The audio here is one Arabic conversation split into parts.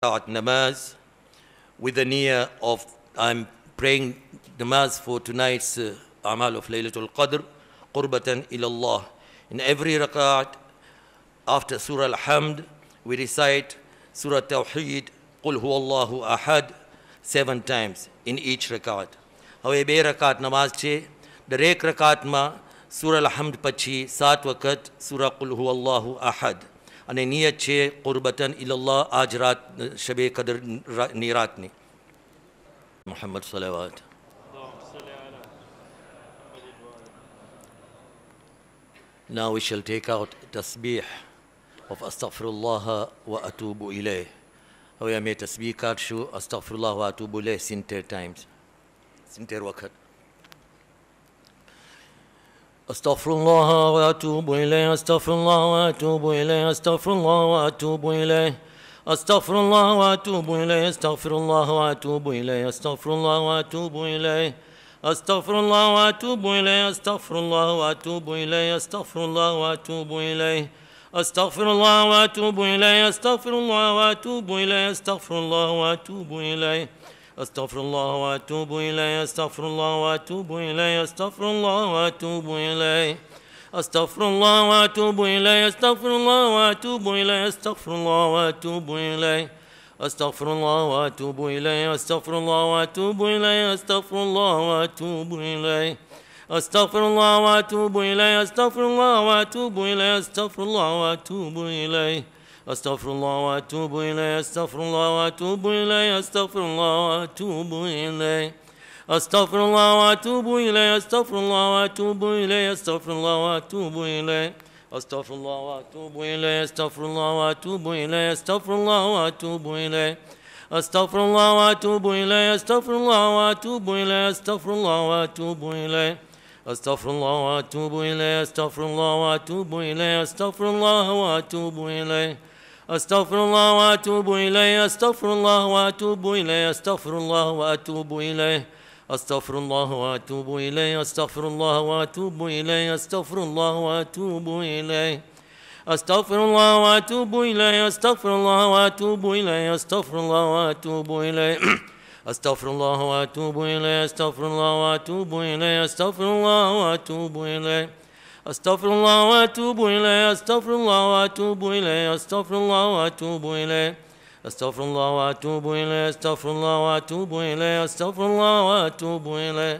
start namaz with the near of I'm praying namaz for tonight's uh, amal of Laylatul Qadr qurbatan ilallah in every rakat after surah al-hamd we recite surah tawheed qul huwallahu ahad seven times in each rakat હવે બે namaz નમાઝ છે દરેક રકાતમાં સુરલ હમદ પછી Pachi sat સુરા Surah હુ અલ્લાહુ Ahad. અને નિયત છે કુરબતન ઇલલ્લાહ આજ રાત શબે કદર ની રાતની મોહમ્મદ સલાવાત Now we shall take out tasbih of astaghfirullah wa atubu ilayh. We may tasbih card show astaghfirullah wa atubu ilayh sinter times. Sinter wakat. أستغفر الله وأتوب إليه أستغفر الله وأتوب إليه أستغفر الله وأتوب إليه أستغفر الله وأتوب إليه أستغفر الله وأتوب إليه أستغفر الله وأتوب إليه أستغفر الله وأتوب إليه أستغفر الله وأتوب إليه أستغفر الله وأتوب إليه أستغفر الله وأتوب إليه أستغفر الله وأتوب إليه أستغفر الله وأتوب إليه أستغفر الله وأتوب إليه أستغفر الله وأتوب إليه أستغفر الله وأتوب إليه أستغفر الله وأتوب إليه أستغفر الله وأتوب إليه أستغفر الله وأتوب إليه أستغفر الله وأتوب إليه أستغفر الله وأتوب إليه أستغفر الله وأتوب إليه أستغفر الله وأتوب إليه أستغفر الله وأتوب إليه أستغفر الله وأتوب إليه أستغفر الله وأتوب إليه أستغفر الله وأتوب إليه أستغفر الله وأتوب إليه أستغفر الله وأتوب إليه أستغفر الله وأتوب إليه أستغفر الله وأتوب إليه أستغفر الله وأتوب إليه أستغفر الله وأتوب إليه أستغفر الله وأتوب إليه أستغفر الله وأتوب إليه أستغفر الله وأتوب إليه أستغفر الله وأتوب إليه أستغفر الله وأتوب إليه أستغفر الله وأتوب إليه أستغفر الله وأتوب إليه استغفر الله واتوب اليه استغفر الله واتوب اليه استغفر الله واتوب اليه استغفر الله واتوب اليه استغفر الله واتوب اليه استغفر الله واتوب اليه استغفر الله واتوب اليه استغفر الله واتوب اليه استغفر الله واتوب اليه استغفر الله واتوب اليه استغفر الله واتوب اليه استغفر الله واتوب اليه أستغفر الله وأتوب إليه أستغفر الله وأتوب إليه أستغفر الله وأتوب إليه أستغفر الله وأتوب إليه أستغفر الله وأتوب إليه أستغفر الله وأتوب إليه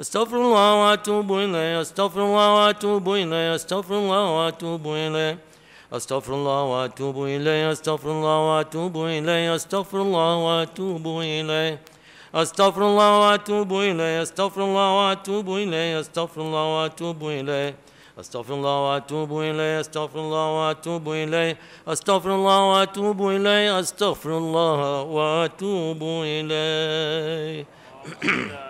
أستغفر الله وأتوب إليه أستغفر الله وأتوب إليه أستغفر الله وأتوب إليه أستغفر الله وأتوب إليه أستغفر الله وأتوب إليه أستغفر الله وأتوب إليه أستغفر الله وأتوب إليه أستغفر الله وأتوب إليه أستغفر الله وأتوب إليه أستغفر الله وأتوب إليه أستغفر الله وأتوب إليه أستغفر الله وأتوب إليه أستغفر الله وأتوب إليه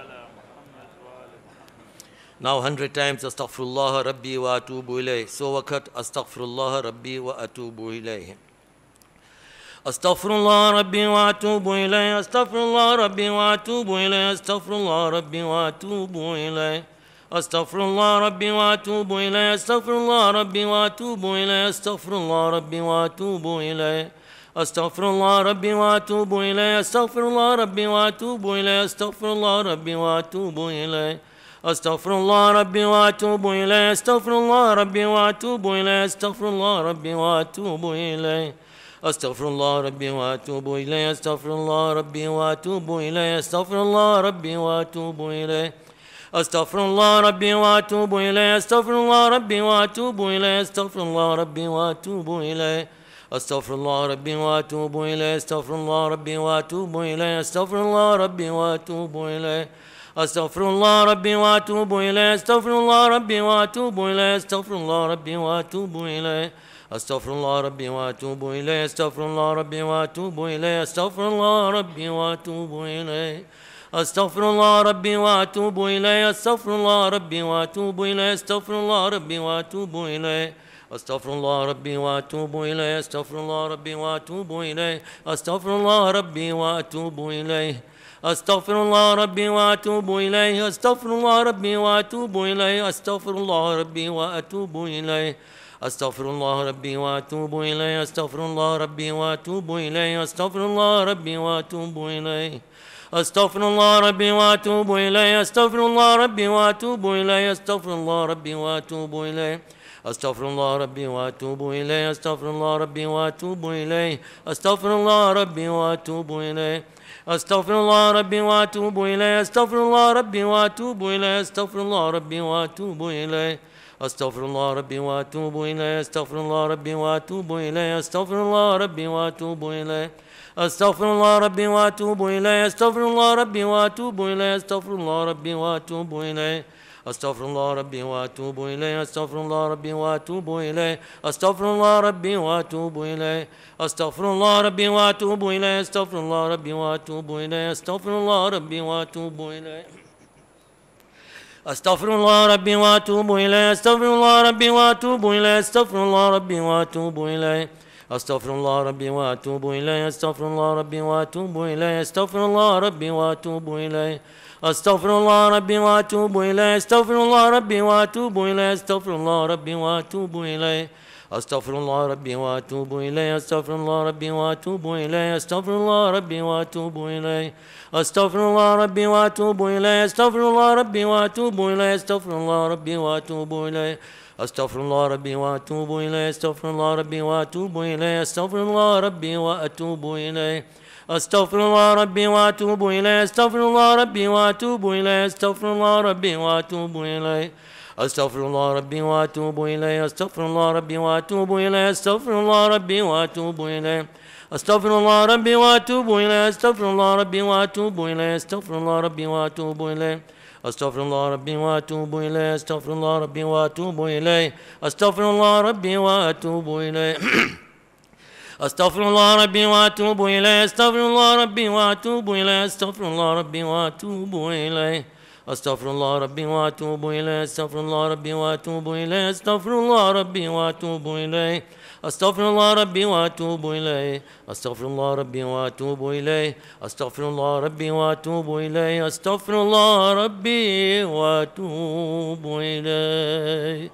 Now 100 times استغفر الله ربي واتوب اليه So وقت استغفر الله ربي واتوب اليه استغفر الله ربي واتوب اليه استغفر الله ربي واتوب اليه استغفر الله ربي واتوب اليه أستغفر الله ربي وأتوب إليه أستغفر الله ربي وأتوب إليه أستغفر الله ربي وأتوب إليه أستغفر الله ربي وأتوب إليه أستغفر الله ربي وأتوب إليه أستغفر الله ربي وأتوب إليه أستغفر الله ربي وأتوب إليه أستغفر الله ربي وأتوب إليه أستغفر الله ربي وأتوب إليه أستغفر الله ربي وأتوب إليه أستغفر الله ربي وأتوب إليه أستغفر الله ربي وأتوب إليه أستغفر الله ربي وأتوب إليه أستغفر الله ربي وأتوب إليه أستغفر الله ربي وأتوب إليه أستغفر الله ربي وأتوب إليه أستغفر الله ربي وأتوب إليه أستغفر الله ربي وأتوب إليه أستغفر الله ربي وأتوب إليه أستغفر الله ربي وأتوب إليه أستغفر الله ربي وأتوب إليه أستغفر الله ربي وأتوب إليه أستغفر الله ربي وأتوب إليه أستغفر الله ربي وأتوب إليه استغفر الله ربي واتوب اليه استغفر الله ربي واتوب اليه استغفر الله ربي واتوب اليه استغفر الله ربي واتوب اليه استغفر الله ربي واتوب اليه استغفر الله ربي واتوب اليه استغفر الله ربي واتوب اليه استغفر الله ربي واتوب اليه استغفر الله ربي واتوب اليه استغفر الله ربي واتوب اليه استغفر الله ربي واتوب اليه استغفر الله ربي واتوب اليه أستغفر الله ربي وأتوب إليه أستغفر الله ربي وأتوب إليه أستغفر الله ربي وأتوب إليه أستغفر الله ربي وأتوب إليه أستغفر الله ربي وأتوب إليه أستغفر الله ربي وأتوب إليه أستغفر الله ربي وأتوب إليه أستغفر الله ربي وأتوب إليه أستغفر الله ربي وأتوب إليه أستغفر الله ربي وأتوب إليه أستغفر الله ربي وأتوب إليه أستغفر الله ربي وأتوب إليه أستغفر الله ربي وأتوب إليه أستغفر الله ربي وأتوب إليه أستغفر الله ربي وأتوب إليه أستغفر الله ربي وأتوب إليه أستغفر الله ربي وأتوب إليه أستغفر الله ربي وأتوب إليه أستغفر الله ربي وأتوب إليه أستغفر الله ربي وأتوب إليه أستغفر الله ربي وأتوب إليه أستغفر الله ربي وأتوب إليه أستغفر الله ربي وأتوب إليه أستغفر الله ربي وأتوب إليه أستغفر الله ربي وأتوب إليه أستغفر الله ربي وأتوب إليه أستغفر الله ربي وأتوب إليه أستغفر الله ربي وأتوب إليه أستغفر الله ربي وأتوب إليه أستغفر الله ربي وأتوب إليه أستغفر الله ربي وأتوب إليه أستغفر الله ربي وأتوب إليه أستغفر الله ربي وأتوب إليه أستغفر الله ربي وأتوب إليه أستغفر الله ربي وأتوب إليه أستغفر الله ربي وأتوب إليه أستغفر الله ربي وأتوب إليه أستغفر الله ربي وأتوب إليه أستغفر الله ربي وأتوب إليه أستغفر الله ربي وأتوب إليه أستغفر الله ربي وأتوب إليه أستغفر الله ربي وأتوب إليه أستغفر الله ربي وأتوب إليه أستغفر الله ربي وأتوب إليه أستغفر الله ربي وأتوب إليه استغفر الله ربي واتوب اليه استغفر الله ربي واتوب اليه استغفر الله ربي واتوب اليه أستغفر الله ربي وأتوب إليه أستغفر الله ربي وأتوب إليه أستغفر الله ربي وأتوب إليه أستغفر الله ربي وأتوب إليه أستغفر الله ربي وأتوب إليه أستغفر الله ربي وأتوب إليه أستغفر الله ربي وأتوب إليه أستغفر الله ربي وأتوب إليه أستغفر الله ربي وأتوب إليه أستغفر الله ربي وأتوب إليه أستغفر الله ربي وأتوب إليه أستغفر الله ربي وأتوب إليه أستغفر الله ربي وأتوب إليه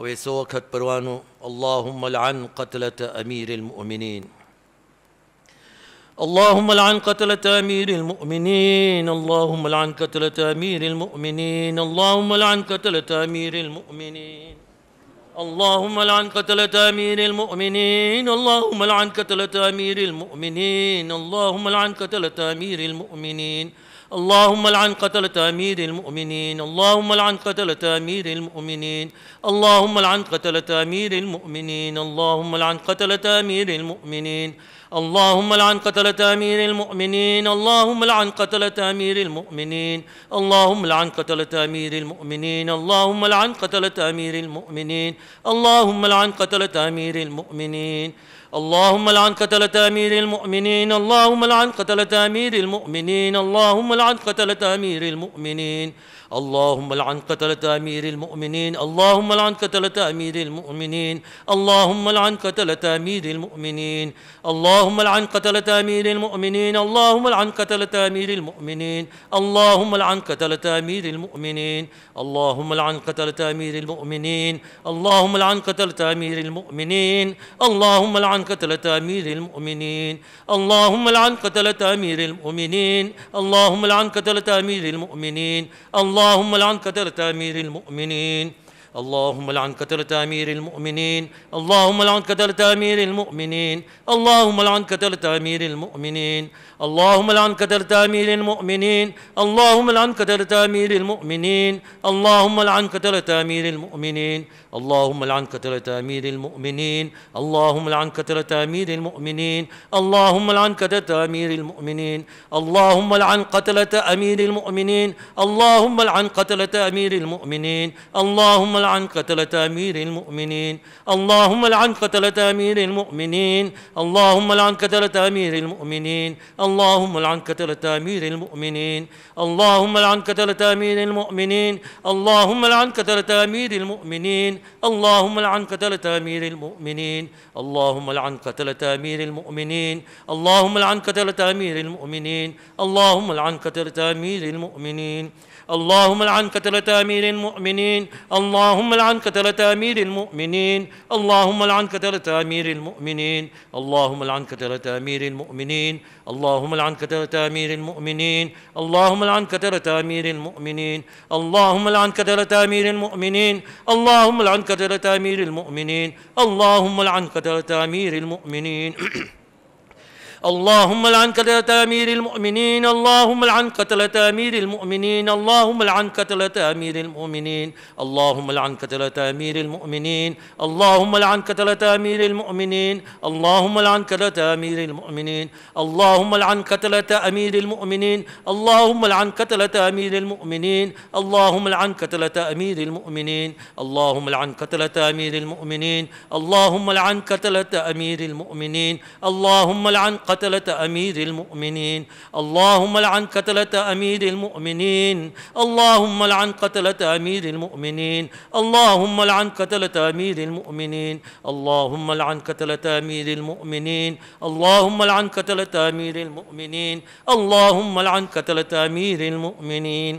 اوے سو وقت پروانو اللهم لعن قتلة امير المؤمنين اللهم لعن قتلة أمير المؤمنين اللهم لعن قتلة أمير المؤمنين اللهم لعن قتلة أمير المؤمنين اللهم لعن قتلة أمير المؤمنين اللهم لعن قتلة أمير المؤمنين اللهم لعن قتلة أمير المؤمنين اللهم لعن قتلة أمير المؤمنين اللهم لعن قتلة أمير المؤمنين اللهم لعن قتلة أمير المؤمنين اللهم لعن قتلة أمير المؤمنين اللهم لعن قتلة أمير المؤمنين اللهم لعن قتلة أمير المؤمنين اللهم لعن قتلة أمير المؤمنين اللهم لعن قتلة أمير المؤمنين اللهم لعن قتلة أمير المؤمنين اللهم لعن قتلة أمير المؤمنين اللهم لعن قتلة أمير المؤمنين اللهم لعن قتلة أمير المؤمنين اللهم لعن قتلة أمير المؤمنين اللهم لعن قتلة أمير المؤمنين اللهم لعن قتلة أمير المؤمنين اللهم لعن قتلة أمير المؤمنين اللهم لعن قتلة أمير المؤمنين اللهم لعن قتلة أمير المؤمنين اللهم لعن قتلة أمير المؤمنين اللهم لعن قتلة أمير المؤمنين اللهم لعن قتلة أمير المؤمنين اللهم لعن قتلة أمير المؤمنين اللهم لعن قتلة أمير المؤمنين اللهم اللهم لعن كدر امير المؤمنين اللهم لعن قتلة أمير المؤمنين اللهم لعن قتلة أمير المؤمنين اللهم لعن قتلة أمير المؤمنين اللهم لعن قتلة أمير المؤمنين اللهم لعن قتلة أمير المؤمنين اللهم لعن قتلة أمير المؤمنين اللهم لعن قتلة أمير المؤمنين اللهم لعن قتلة أمير المؤمنين اللهم لعن قتلة أمير المؤمنين اللهم لعن قتلة أمير المؤمنين اللهم لعن قتلة أمير المؤمنين اللهم لعن قتلة أمير المؤمنين اللهم لعن قتلة أمير المؤمنين اللهم لعن قتلة أمير المؤمنين اللهم لعن قتلة أمير المؤمنين اللهم لعن قتلة أمير المؤمنين اللهم لعن قتلة أمير المؤمنين اللهم لعن قتلة أمير المؤمنين اللهم لعن قتلة أمير المؤمنين اللهم لعن قتلة أمير المؤمنين اللهم لعن قتلة أمير المؤمنين اللهم العن قتلة أمير المؤمنين اللهم العن قتلة أمير المؤمنين اللهم العن قتلة أمير المؤمنين اللهم العن قتلة أمير المؤمنين اللهم العن قتلة أمير المؤمنين اللهم العن قتلة أمير المؤمنين اللهم العن قتلة أمير المؤمنين اللهم العن قتلة أمير المؤمنين اللهم العن قتلة أمير المؤمنين اللهم لعن قتلة أمير المؤمنين اللهم لعن قتلة أمير المؤمنين اللهم لعن قتلة أمير المؤمنين اللهم لعن قتلة أمير المؤمنين اللهم لعن قتلة أمير المؤمنين اللهم لعن قتلة أمير المؤمنين اللهم لعن قتلة أمير المؤمنين اللهم لعن قتلة أمير المؤمنين اللهم لعن قتلة أمير المؤمنين اللهم لعن قتلة أمير المؤمنين اللهم لعن قتلة أمير المؤمنين اللهم لعن قتلة أمير المؤمنين اللهم لعن قتلة أمير المؤمنين اللهم لعن قتلة أمير المؤمنين اللهم لعن قتلة أمير المؤمنين اللهم لعن قتلة أمير المؤمنين اللهم لعن قتلة أمير المؤمنين اللهم لعن قتلة أمير المؤمنين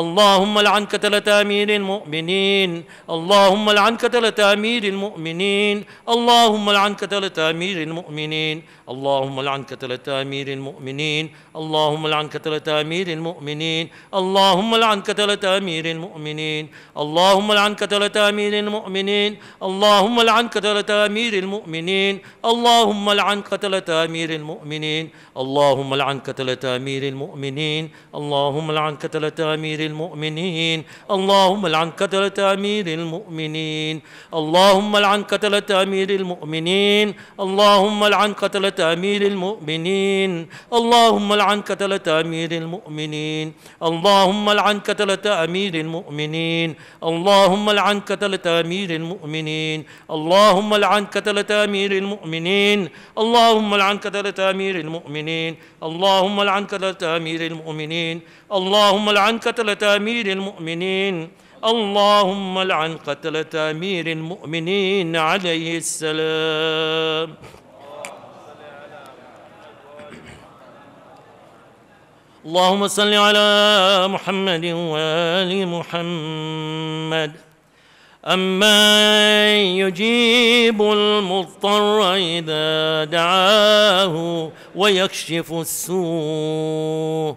اللهم لعن قتلة أمير المؤمنين اللهم لعن قتلة أمير المؤمنين اللهم لعن قتلة أمير المؤمنين اللهم لعن قتلة أمير المؤمنين اللهم لعن قتلة أمير المؤمنين اللهم لعن قتلة أمير المؤمنين اللهم لعن قتلة أمير المؤمنين اللهم لعن قتلة أمير المؤمنين اللهم لعن قتلة أمير المؤمنين اللهم لعن قتلة أمير المؤمنين اللهم لعن قتلة أمير أمير المؤمنين اللهم لعن قتلة أمير المؤمنين اللهم لعن قتلة أمير المؤمنين اللهم لعن قتلة أمير المؤمنين اللهم لعن قتلة أمير المؤمنين اللهم لعن قتلة أمير المؤمنين اللهم لعن قتلة أمير المؤمنين اللهم لعن قتلة أمير المؤمنين اللهم لعن قتلة أمير المؤمنين اللهم لعن قتلة أمير المؤمنين اللهم لعن قتلة أمير المؤمنين اللهم لعن قتلة أمير المؤمنين عليه السلام اللهم صل على محمد وآل محمد أمن يجيب المضطر إذا دعاه ويكشف السوء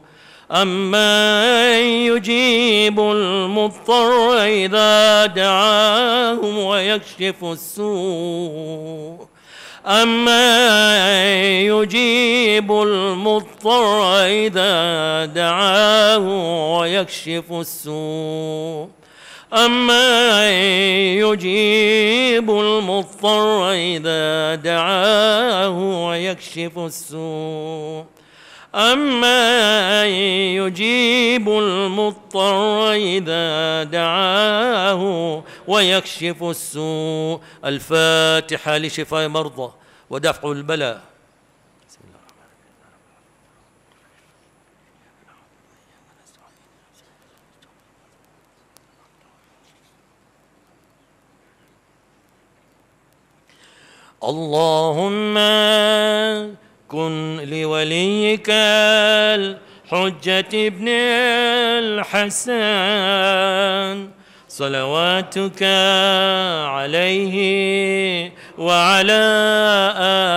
أمن يجيب المضطر إذا دعاه ويكشف السوء أمن يجيب المضطر إذا دعاه ويكشف السوء أمن يجيب المضطر إذا دعاه ويكشف السوء أما يجيب المضطر إذا دعاه ويكشف السوء الفاتحة لشفاء مرضى ودفع البلاء اللهم كن لوليك الحجة ابن الحسن صلواتك عليه وعلى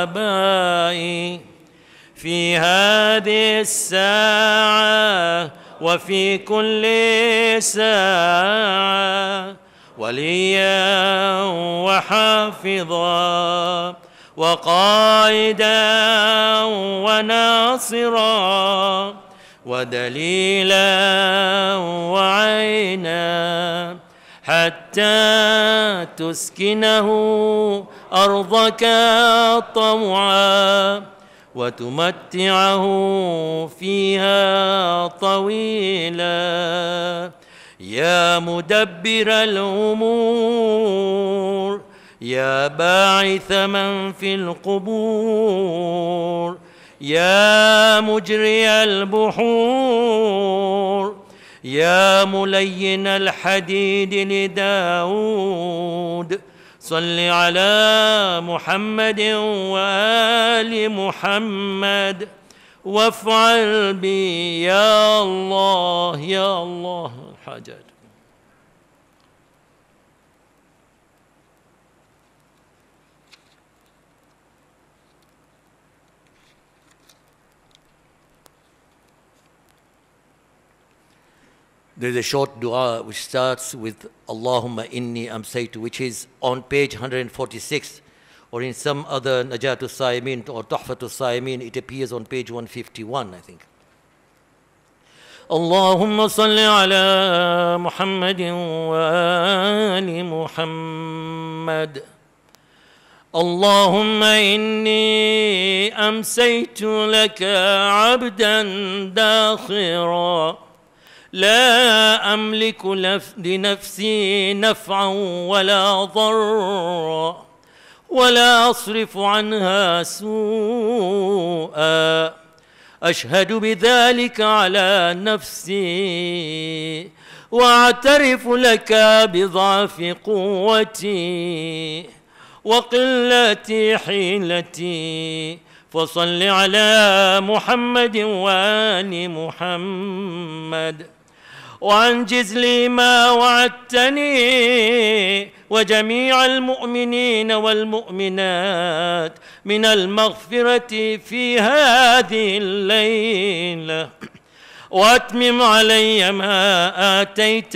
آبائي في هذه الساعة وفي كل ساعة وليا وحافظا وقائدا وناصرا ودليلا وعينا حتى تسكنه أرضك طوعا وتمتعه فيها طويلا يا مدبر الأمور يا باعث من في القبور يا مجري البحور يا ملين الحديد لداود صل على محمد وآل محمد وافعل بي يا الله يا الله الحاجات There's a short dua which starts with Allahumma inni amsaytu, which is on page 146, or in some other Najatul Saimin or Tuhfatul Saimin, it appears on page 151, I think. salli ala على wa ali Muhammad. اللهم إني أمسيت لك عبدا داخرا لا أملك لنفسي نفعا ولا ضرا ولا أصرف عنها سوءا أشهد بذلك على نفسي وأعترف لك بضعف قوتي وقلة حيلتي فصل على محمد وآل محمد وانجز لي ما وعدتني وجميع المؤمنين والمؤمنات من المغفرة في هذه الليلة واتمم علي ما آتيتني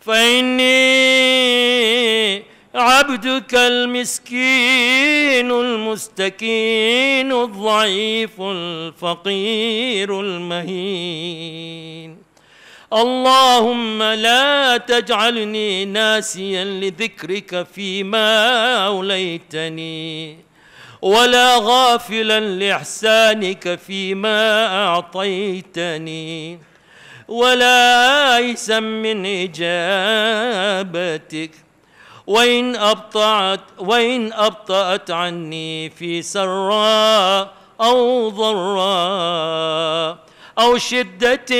فإني عبدك المسكين المستكين الضعيف الفقير المهين اللهم لا تجعلني ناسيا لذكرك فيما أوليتني ولا غافلا لإحسانك فيما أعطيتني ولا آيسا من إجابتك وإن أبطأت, وإن أبطأت عني في سراء أو ضراء أو شدة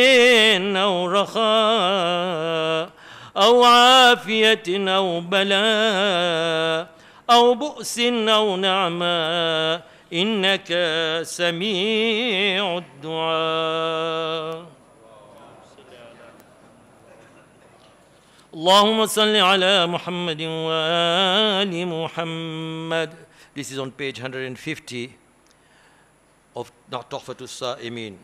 أو رخاء أو عافية أو بلاء أو بؤس أو نعمة إنك سميع الدعاء اللهم صل على محمد وآل محمد This is on page 150 of Tuhfatul Sa'imin.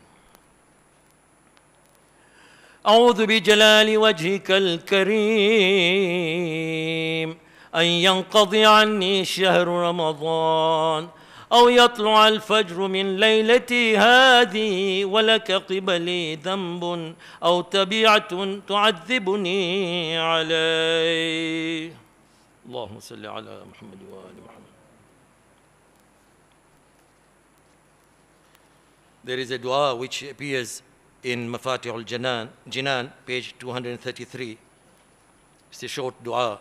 أعوذ بجلال وجهك الكريم أن ينقضي عني شهر رمضان أو يطلع الفجر من ليلتي هذه ولك قبلي ذنب أو تبيعة تعذبني عليه اللهم صل على محمد وآل محمد There is a dua which appears in Mafatih al-Janan, Jinan, page 233. It's a short dua.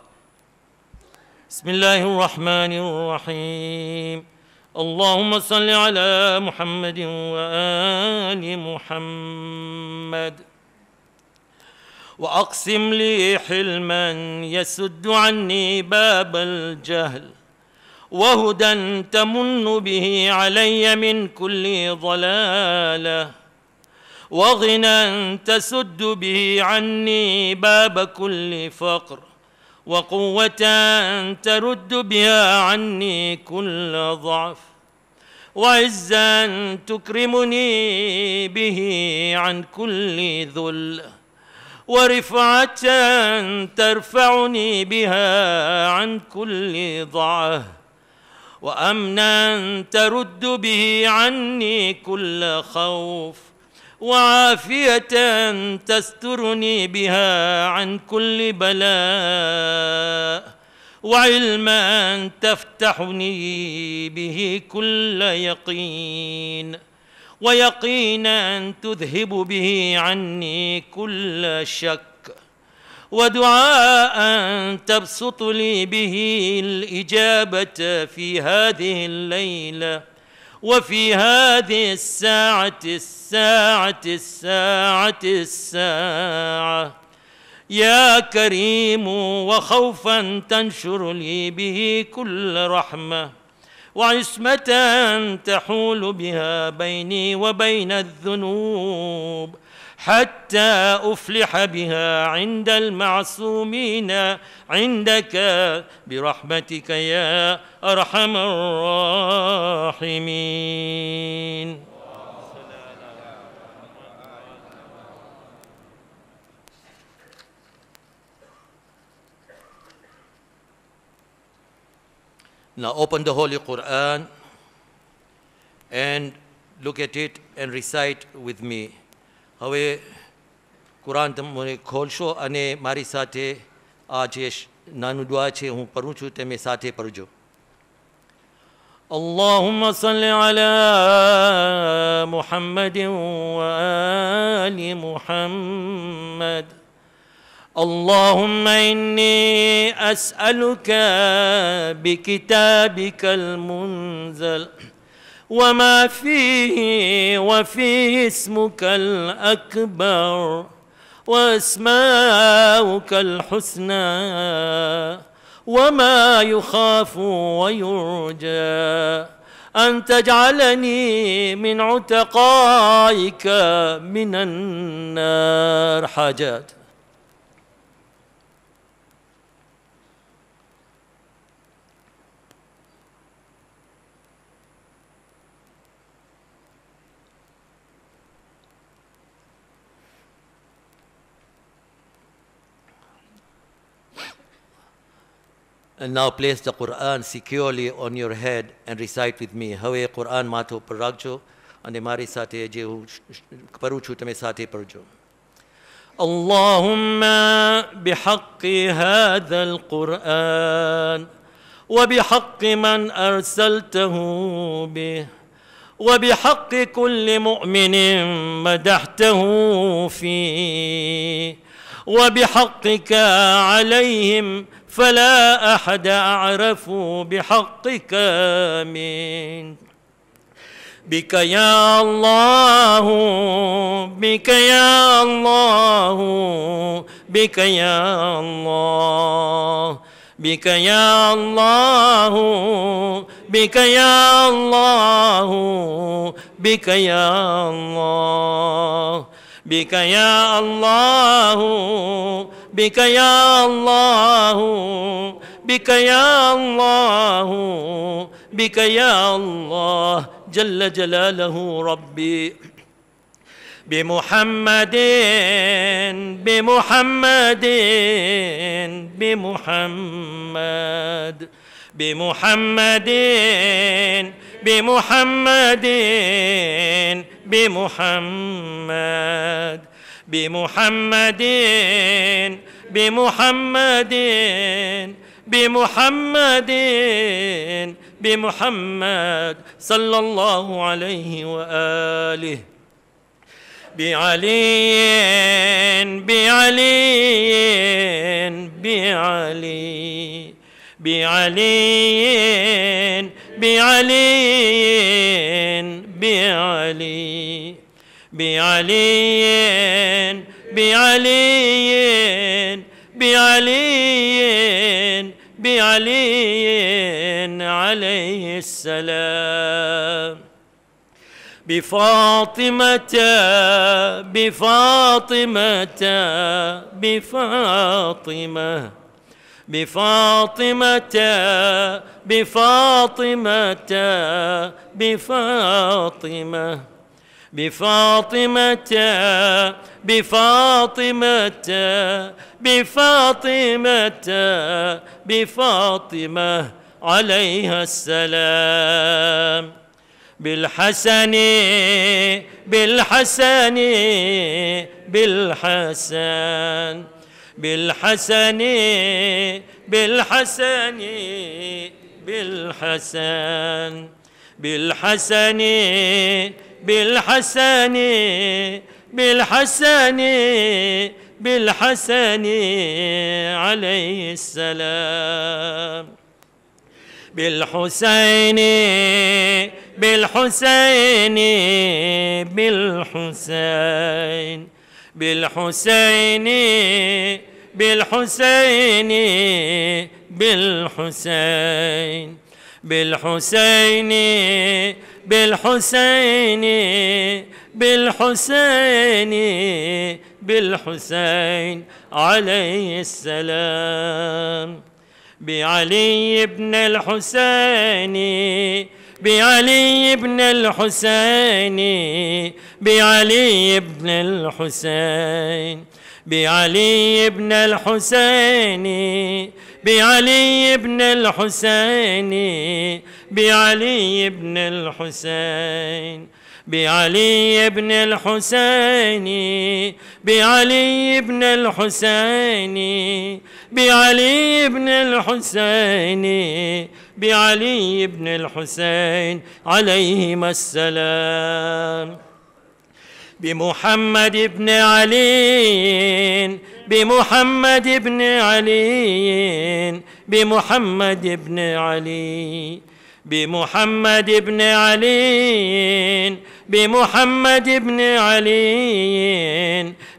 بسم الله الرحمن الرحيم اللهم صل على محمد وآل محمد وأقسم لي حلما يسد عني باب الجهل وهدى تمن به علي من كل ضلاله وغنى تسد به عني باب كل فقر وقوة ترد بها عني كل ضعف وعزا تكرمني به عن كل ذل ورفعة ترفعني بها عن كل ضعه وأمنا ترد به عني كل خوف وعافيه تسترني بها عن كل بلاء وعلما تفتحني به كل يقين ويقينا تذهب به عني كل شك ودعاء تبسط لي به الاجابه في هذه الليله وفي هذه الساعة الساعة الساعة الساعة يا كريم وخوفا تنشر لي به كل رحمة وعصمة تحول بها بيني وبين الذنوب حتى أفلح بها عند المعصومين عندك برحمتك يا أرحم الراحمين Now open the Holy Quran and look at it and recite with me. હવે કુરાન તમે ખોલશો અને મારી સાથે સાથે આ જે નાનું દુઆ છે હું છું اللهم اللهم صل على محمد محمد وآل إني أسألك بكتابك المنزل وما فيه وفيه اسمك الأكبر وأسماؤك الحسنى وما يخاف ويرجى أن تجعلني من عتقائك من النار حاجات And now place the Quran securely on your head and recite with me. How a Quran Mato Parajo, and the Marisate Jehu Paruchu Tamesate parjo. Allahumma bihaqi al Quran, wabihaqi man arsaltahu bi, wabihaqi kulli mu'minin madahtahu fi, wabihaqika alayhim. فلا أحد أعرف بحقك منك بك يا الله بك يا الله بك يا الله بك يا الله بك يا الله بك يا الله بك يا الله بك يا الله بك يا الله بك يا الله جل جلاله ربي بمحمد بمحمد بمحمد بمحمد بمحمد بمحمد بمحمد بمحمد بمحمد بمحمد صلى الله عليه وآله بعلي بعلي بعلي بعلي بعلي بعلي بعلي بعلي بعلي بعلي عليه السلام بفاطمة بفاطمة بفاطمة بفاطمة بفاطمة بفاطمة بفاطمة بفاطمة بفاطمة بفاطمة عليها السلام بالحسن بالحسن بالحسن بالحسن بالحسن بالحسن بالحسن بالحسن بالحسن بالحسن عليه السلام بالحسين بالحسين بالحسين بالحسين بالحسين بالحسين بالحسين بالحسين بالحسين بالحسين عليه السلام بعلي بن الحسين بعلي بن الحسين بعلي بن الحسين بعلي بن الحسين بعلي بن الحسين بعلي بن الحسين بعلي بن الحسين بعلي بن الحسين بعلي بن الحسين بعلي بن الحسين عليهما السلام بمحمد بن علي بمحمد بن علي بمحمد بن علي بمحمد بن علي بمحمد بن علي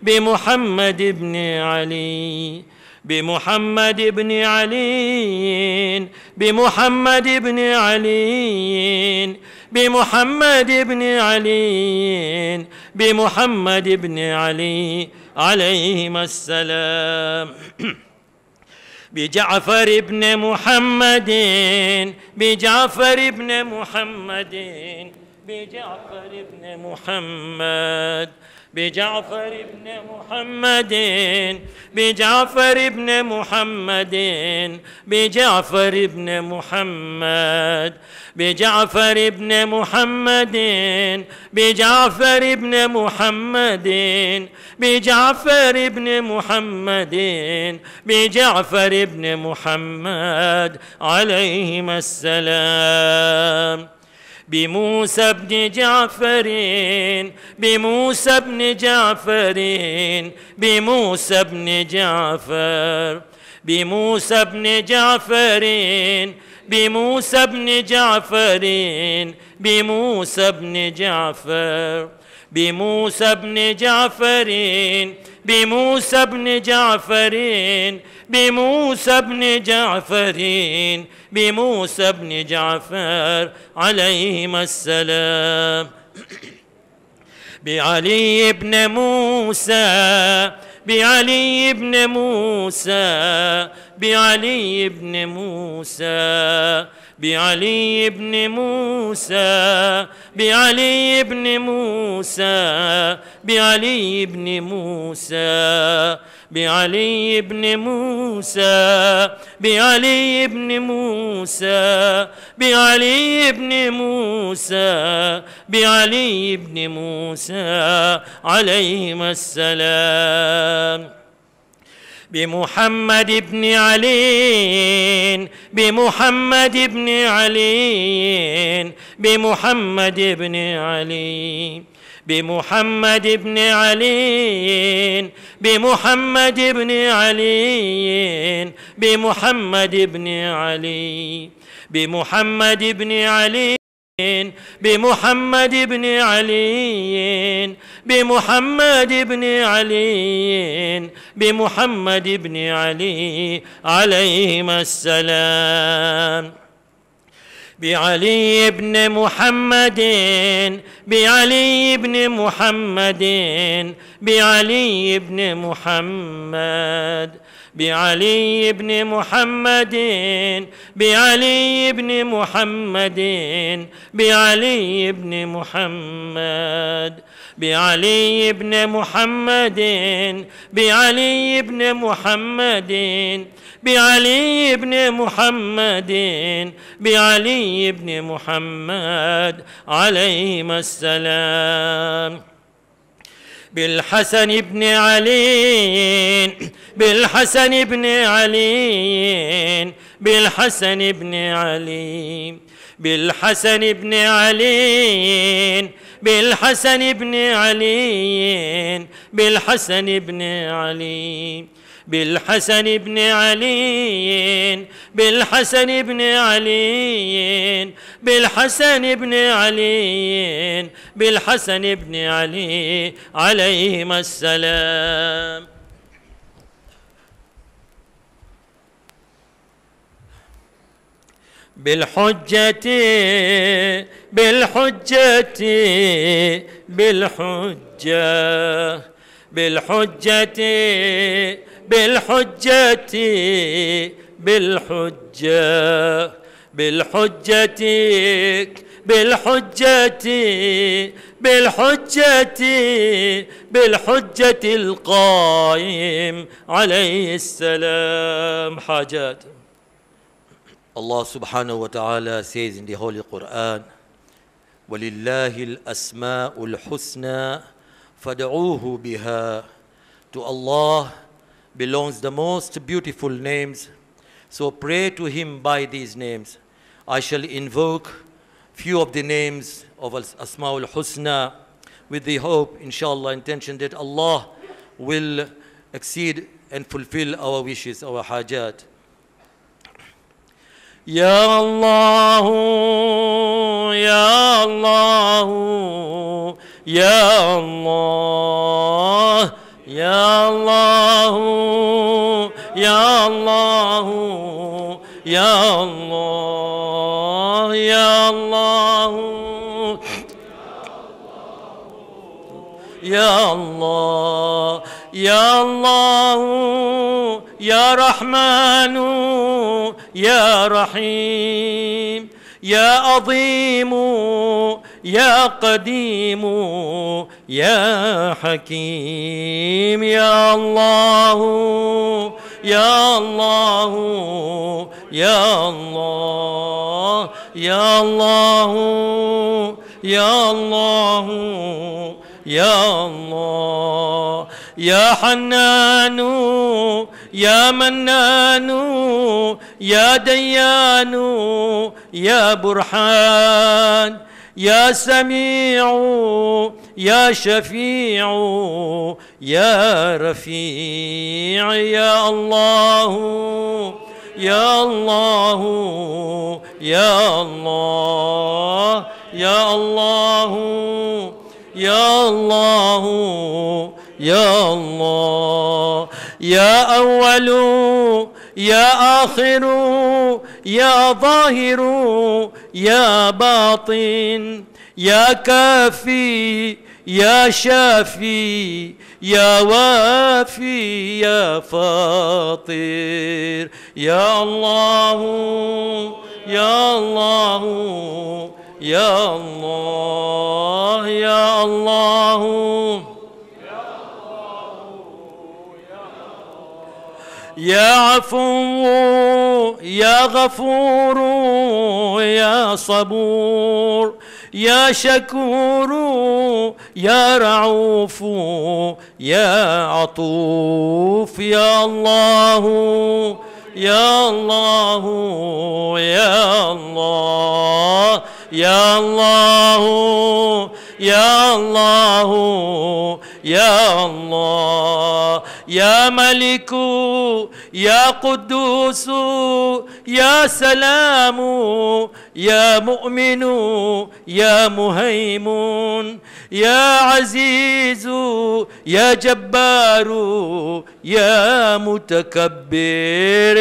بمحمد بن علي بمحمد بن علي بمحمد بن علي بمحمد بن علي بمحمد بن علي عليهما السلام بجعفر بن محمد بجعفر بن محمد بجعفر بن محمد بجعفر بن محمد بجعفر بن محمد بجعفر بن محمد بجعفر بن محمد بجعفر بن محمد بجعفر بن محمد بجعفر بن محمد عليهما السلام بموسى بن جعفر بموسى بن جعفر بموسى بن جعفر بموسى بن جعفر بموسى بن جعفر بموسى بن جعفر بموسى بن جعفر بموسى بن جعفر بموسى بن جعفر بموسى بن جعفر عليهما السلام بعلي بن موسى بعلي بن موسى بعلي بن موسى بعلي بن موسى بعلي بن موسى بعلي بن موسى بعلي بن موسى بعلي بن موسى بعلي بن موسى بعلي بن موسى عليهما السلام بمحمد بن علي بمحمد بن علي بمحمد بن علي بمحمد بن علي بمحمد بن علي بمحمد بن علي بمحمد بن علي بمحمد بن علي بمحمد بن علي بمحمد بن علي عليهما السلام بعلي بن محمد بعلي بن محمد بعلي بن محمد بعلي بن محمد بعلي بن محمد بعلي بن محمد بعلي بن محمد بعلي بن محمد بعلي بن محمد بعلي بن محمد عليهما السلام بالحسن بن علي بالحسن بن علي بالحسن بن علي بالحسن بن علي بالحسن بن علي بالحسن بن علي بالحسن بن علي بالحسن بن علي بالحسن بن علي بالحسن بن علي عليهما السلام بالحجة بالحجة بالحجة بالحجة بالحجة بالحجة بالحجة بالحجة بالحجة بالحجة القائم عليه السلام حاجات الله سبحانه وتعالى says in the Holy Quran ولله الأسماء الحسنى فادعوه بها to Allah belongs the most beautiful names. So pray to him by these names. I shall invoke few of the names of Asmaul Husna with the hope, inshallah, intention that Allah will exceed and fulfill our wishes, our hajat. Ya Allah, Ya Allah, Ya Allah. الله يا الله يا الله يا الله يا الله يا الله يا رحمن يا رحيم يا عظيم يا قديم يا حكيم يا الله يا الله يا الله يا الله يا الله يا الله يا حنان يا منان يا ديان يا برحان يا سميع يا شفيع يا رفيع يا الله يا الله يا الله يا الله يا الله يا الله يا أول يا آخر يا ظاهر يا باطن يا كافي يا شافي يا وافي يا فاطر يا الله يا الله يا الله يا الله, يا الله يا عفو يا غفور يا صبور يا شكور يا رعوف يا عطوف يا الله يا الله يا الله يا الله يا الله يا الله يا ملك يا قدوس يا سلام يا مؤمن يا مهيمن يا عزيز يا جبار يا متكبر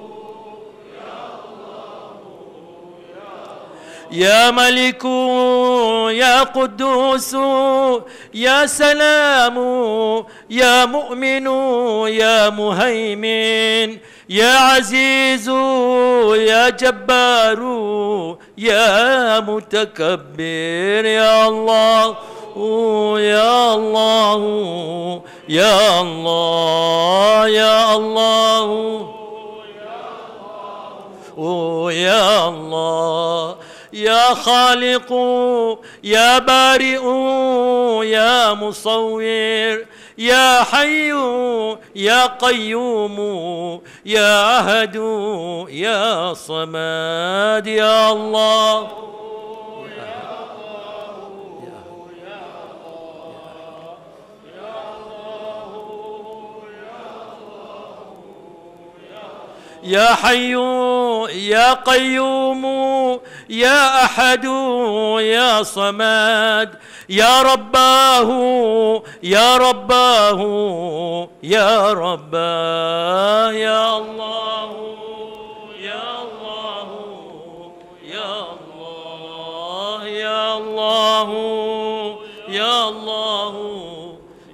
يا ملك يا قدوس يا سلام يا مؤمن يا مهيمن يا عزيز يا جبار يا متكبر يا الله يا الله يا الله يا الله يا الله يا خالق يا بارئ يا مصور يا حي يا قيوم يا عهد يا صمد يا الله يا حي يا قيوم يا احد يا صمد يا رباه يا رباه يا رباه يا الله يا الله يا الله يا الله يا الله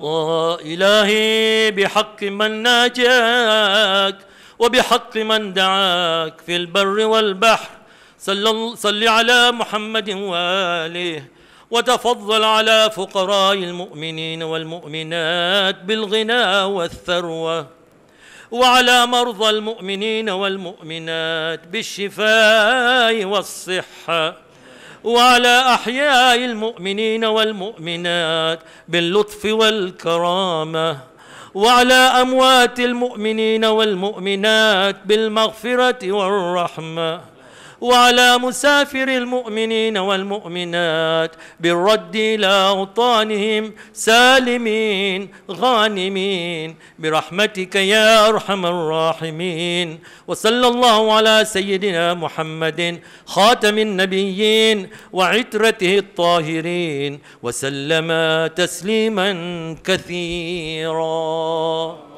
وإلهي بحق من ناجاك وبحق من دعاك في البر والبحر صل على محمد وآله وتفضل على فقراء المؤمنين والمؤمنات بالغنى والثروة وعلى مرضى المؤمنين والمؤمنات بالشفاء والصحة وعلى أحياء المؤمنين والمؤمنات باللطف والكرامة وعلى أموات المؤمنين والمؤمنات بالمغفرة والرحمة وعلى مسافر المؤمنين والمؤمنات بالرد إلى أوطانهم سالمين غانمين برحمتك يا أرحم الراحمين وصلى الله على سيدنا محمد خاتم النبيين وعترته الطاهرين وسلم تسليما كثيرا